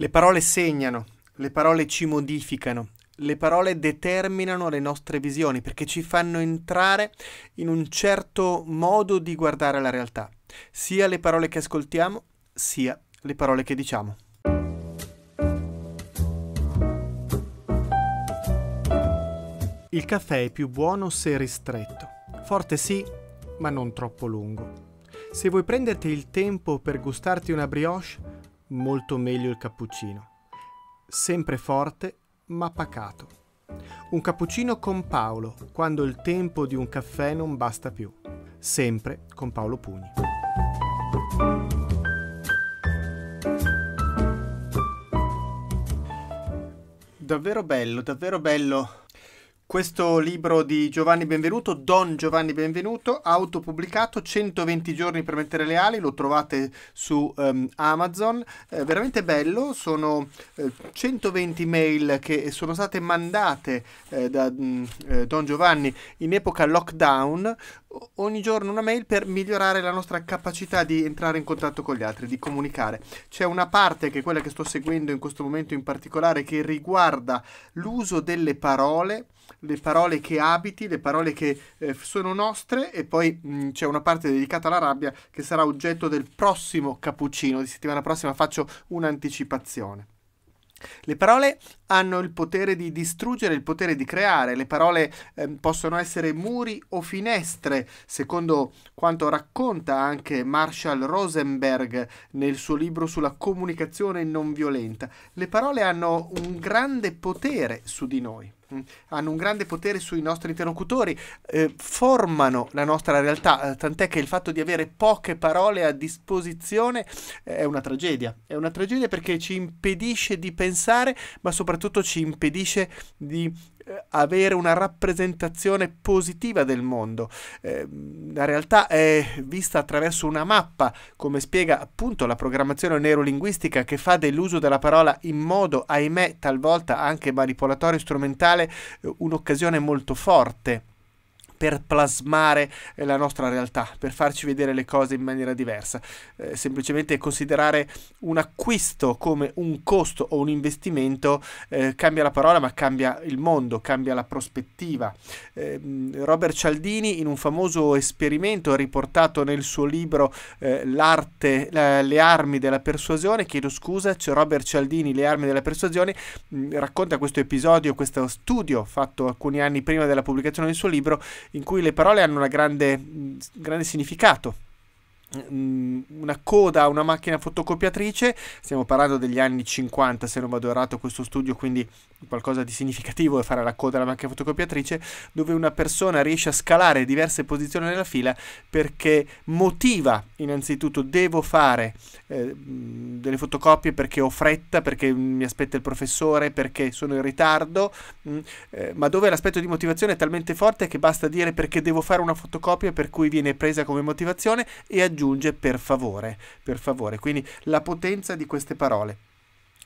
Le parole segnano, le parole ci modificano, le parole determinano le nostre visioni perché ci fanno entrare in un certo modo di guardare la realtà, sia le parole che ascoltiamo, sia le parole che diciamo. Il caffè è più buono se ristretto. Forte sì, ma non troppo lungo. Se vuoi prenderti il tempo per gustarti una brioche, molto meglio il cappuccino. Sempre forte, ma pacato. Un cappuccino con Paolo, quando il tempo di un caffè non basta più. Sempre con Paolo Pugni. Davvero bello, davvero bello questo libro di Giovanni Benvenuto, Don Giovanni Benvenuto, autopubblicato, 120 giorni per mettere le ali, lo trovate su um, Amazon, eh, veramente bello, sono eh, 120 mail che sono state mandate eh, da mh, mm, eh, Don Giovanni in epoca lockdown, ogni giorno una mail per migliorare la nostra capacità di entrare in contatto con gli altri, di comunicare. C'è una parte che è quella che sto seguendo in questo momento in particolare che riguarda l'uso delle parole, le parole che abiti, le parole che eh, sono nostre e poi mh, mm, c'è una parte dedicata alla rabbia che sarà oggetto del prossimo cappuccino di settimana prossima, faccio un'anticipazione. Le parole hanno il potere di distruggere, il potere di creare. Le parole eh, possono essere muri o finestre, secondo quanto racconta anche Marshall Rosenberg nel suo libro sulla comunicazione non violenta. Le parole hanno un grande potere su di noi. Mm, hanno un grande potere sui nostri interlocutori, eh, formano la nostra realtà, eh, tant'è che il fatto di avere poche parole a disposizione eh, è una tragedia, è una tragedia perché ci impedisce di pensare, ma soprattutto ci impedisce di avere una rappresentazione positiva del mondo. Eh, la realtà è vista attraverso una mappa, come spiega appunto la programmazione neurolinguistica che fa dell'uso della parola in modo, ahimè, talvolta anche manipolatorio e strumentale, eh, un'occasione molto forte per plasmare eh, la nostra realtà, per farci vedere le cose in maniera diversa. Eh, semplicemente considerare un acquisto come un costo o un investimento eh, cambia la parola, ma cambia il mondo, cambia la prospettiva. Eh, Robert Cialdini, in un famoso esperimento riportato nel suo libro eh, L'arte, la, le armi della persuasione, chiedo scusa, c'è Robert Cialdini, Le armi della persuasione, mh, mm, racconta questo episodio, questo studio fatto alcuni anni prima della pubblicazione del suo libro in cui le parole hanno un grande, mm, grande significato. Mm, una coda a una macchina fotocopiatrice stiamo parlando degli anni 50 se non vado errato questo studio quindi qualcosa di significativo è fare la coda alla macchina fotocopiatrice dove una persona riesce a scalare diverse posizioni nella fila perché motiva innanzitutto devo fare eh, mm, delle fotocopie perché ho fretta perché mi aspetta il professore perché sono in ritardo mh, mm, eh, ma dove l'aspetto di motivazione è talmente forte che basta dire perché devo fare una fotocopia per cui viene presa come motivazione e aggiungere aggiunge per favore, per favore. Quindi la potenza di queste parole.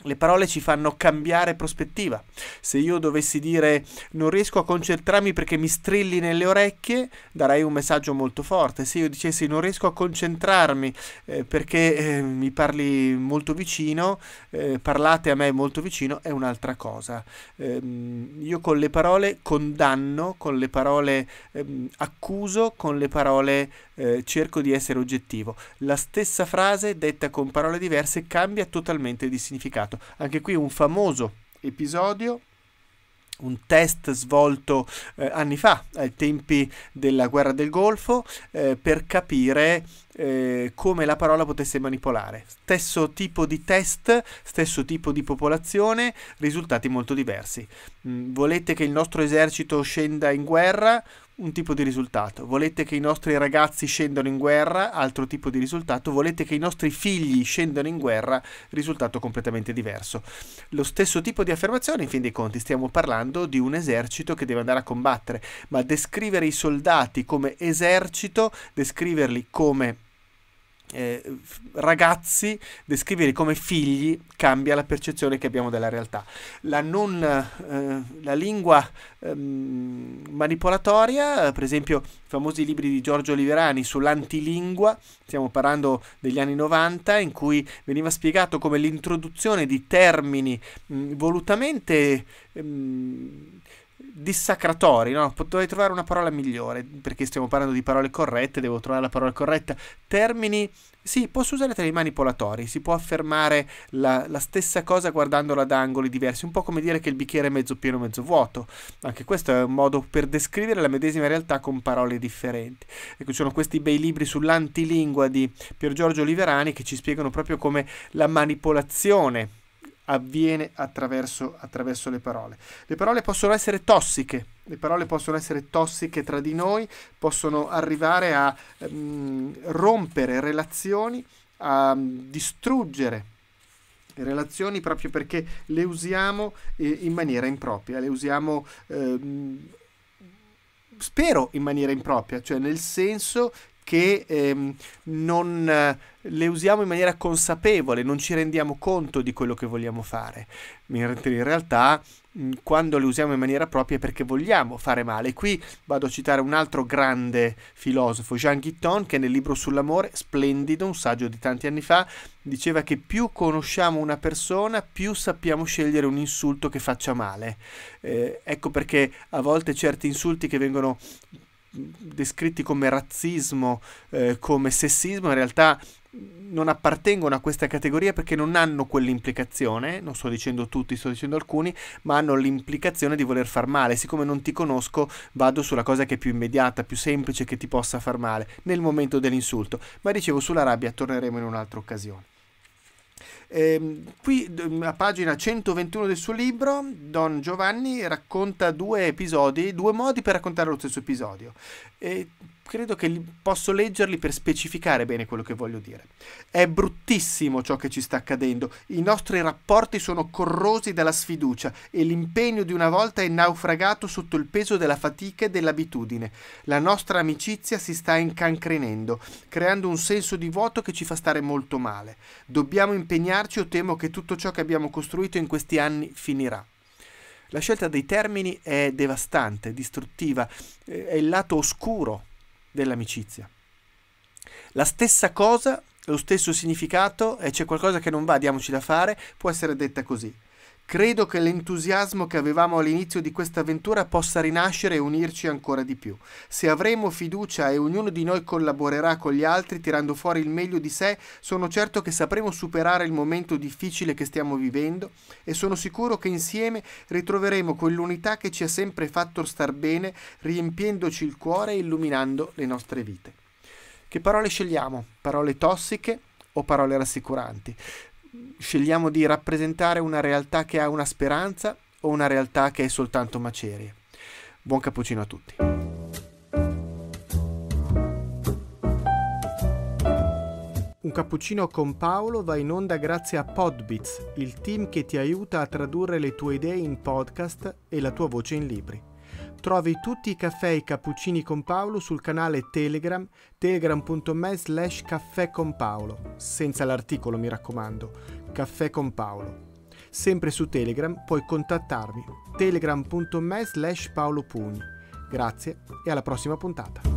Le parole ci fanno cambiare prospettiva. Se io dovessi dire non riesco a concentrarmi perché mi strilli nelle orecchie, darei un messaggio molto forte. Se io dicessi non riesco a concentrarmi eh, perché eh, mi parli molto vicino, eh, parlate a me molto vicino, è un'altra cosa. Ehm, io con le parole condanno, con le parole ehm, accuso, con le parole eh, cerco di essere oggettivo. La stessa frase detta con parole diverse cambia totalmente di significato passato. Anche qui un famoso episodio un test svolto eh, anni fa, ai tempi della guerra del Golfo, eh, per capire eh, come la parola potesse manipolare. Stesso tipo di test, stesso tipo di popolazione, risultati molto diversi. Mm, volete che il nostro esercito scenda in guerra? un tipo di risultato, volete che i nostri ragazzi scendano in guerra, altro tipo di risultato, volete che i nostri figli scendano in guerra, risultato completamente diverso. Lo stesso tipo di affermazione, in fin dei conti, stiamo parlando di un esercito che deve andare a combattere, ma descrivere i soldati come esercito, descriverli come eh, ragazzi, descrivere come figli cambia la percezione che abbiamo della realtà. La, non, eh, la lingua ehm, manipolatoria, per esempio i famosi libri di Giorgio Oliverani sull'antilingua, stiamo parlando degli anni 90, in cui veniva spiegato come l'introduzione di termini mh, mm, volutamente... Mh, ehm, dissacratori, no? Dovrei trovare una parola migliore, perché stiamo parlando di parole corrette, devo trovare la parola corretta. Termini, sì, posso usare termini manipolatori, si può affermare la, la, stessa cosa guardandola da angoli diversi, un po' come dire che il bicchiere è mezzo pieno, mezzo vuoto. Anche questo è un modo per descrivere la medesima realtà con parole differenti. Ecco, ci sono questi bei libri sull'antilingua di Pier Giorgio Oliverani che ci spiegano proprio come la manipolazione avviene attraverso, attraverso, le parole. Le parole possono essere tossiche, le parole possono essere tossiche tra di noi, possono arrivare a ehm, rompere relazioni, a mm, distruggere relazioni proprio perché le usiamo eh, in maniera impropria, le usiamo... Ehm, spero in maniera impropria, cioè nel senso che ehm, non le usiamo in maniera consapevole, non ci rendiamo conto di quello che vogliamo fare. In realtà, quando le usiamo in maniera propria è perché vogliamo fare male. qui vado a citare un altro grande filosofo, Jean Guitton, che nel libro sull'amore, splendido, un saggio di tanti anni fa, diceva che più conosciamo una persona, più sappiamo scegliere un insulto che faccia male. Eh, ecco perché a volte certi insulti che vengono descritti come razzismo, eh, come sessismo, in realtà non appartengono a questa categoria perché non hanno quell'implicazione, non sto dicendo tutti, sto dicendo alcuni, ma hanno l'implicazione di voler far male. Siccome non ti conosco, vado sulla cosa che è più immediata, più semplice, che ti possa far male nel momento dell'insulto. Ma dicevo, sulla rabbia torneremo in un'altra occasione. Eh, qui mm, a pagina 121 del suo libro Don Giovanni racconta due episodi, due modi per raccontare lo stesso episodio. Eh, credo che posso leggerli per specificare bene quello che voglio dire. È bruttissimo ciò che ci sta accadendo, i nostri rapporti sono corrosi dalla sfiducia e l'impegno di una volta è naufragato sotto il peso della fatica e dell'abitudine. La nostra amicizia si sta incancrenendo, creando un senso di vuoto che ci fa stare molto male. Dobbiamo impegnarci o temo che tutto ciò che abbiamo costruito in questi anni finirà. La scelta dei termini è devastante, distruttiva, eh, è il lato oscuro dell'amicizia. La stessa cosa, lo stesso significato, e c'è qualcosa che non va, diamoci da fare, può essere detta così. Credo che l'entusiasmo che avevamo all'inizio di questa avventura possa rinascere e unirci ancora di più. Se avremo fiducia e ognuno di noi collaborerà con gli altri tirando fuori il meglio di sé, sono certo che sapremo superare il momento difficile che stiamo vivendo e sono sicuro che insieme ritroveremo quell'unità che ci ha sempre fatto star bene, riempiendoci il cuore e illuminando le nostre vite. Che parole scegliamo? Parole tossiche o parole rassicuranti? scegliamo di rappresentare una realtà che ha una speranza o una realtà che è soltanto macerie. Buon cappuccino a tutti. Un cappuccino con Paolo va in onda grazie a Podbits, il team che ti aiuta a tradurre le tue idee in podcast e la tua voce in libri. Trovi tutti i caffè e i cappuccini con Paolo sul canale Telegram, telegram.me slash caffè con Paolo, senza l'articolo mi raccomando, Caffè con Paolo. Sempre su Telegram puoi contattarmi telegram.me slash paolopugni. Grazie e alla prossima puntata.